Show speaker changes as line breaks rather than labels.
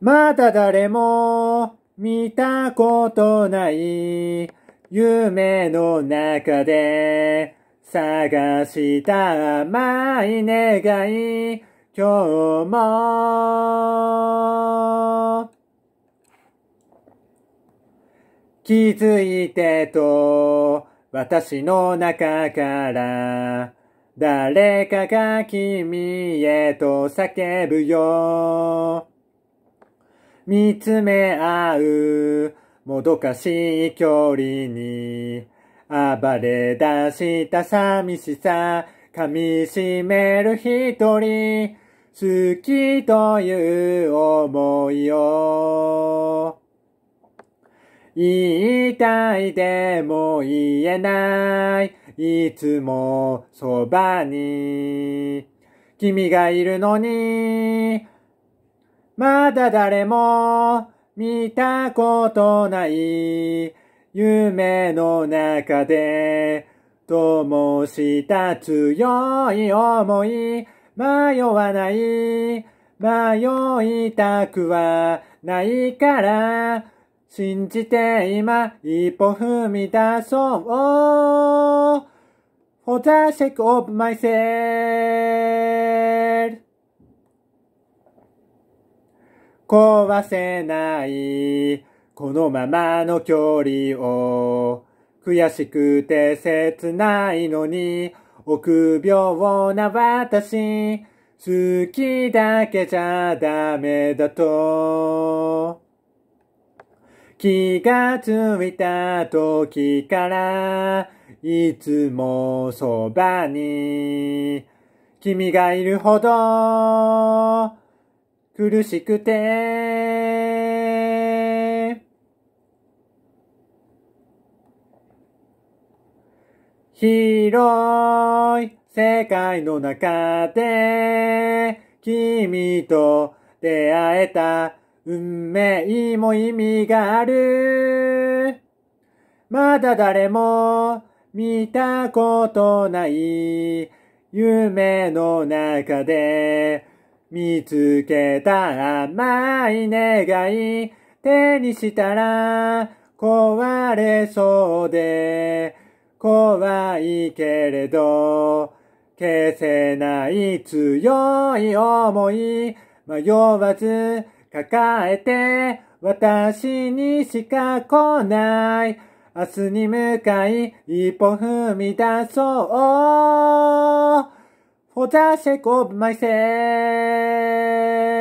まだ誰も見たことない夢の中で探した甘い願い今日も気づいてと私の中から誰かが君へと叫ぶよ見つめ合う、もどかしい距離に、暴れ出した寂しさ、噛みしめる一人、好きという思いを、言いたいでも言えない。いつもそばに君がいるのにまだ誰も見たことない夢の中で灯した強い思い迷わない迷いたくはないから信じて今一歩踏み出そう For the sake of myself 壊せない、このままの距離を、悔しくて切ないのに、臆病な私、好きだけじゃダメだと。気がついた時から、いつもそばに、君がいるほど、苦しくて、広い世界の中で、君と出会えた運命も意味がある。まだ誰も見たことない夢の中で見つけた甘い願い、手にしたら壊れそうで、怖いけれど、消せない強い思い、迷わず抱えて、私にしか来ない。明日に向かい、一歩踏み出そう。Potash of myself.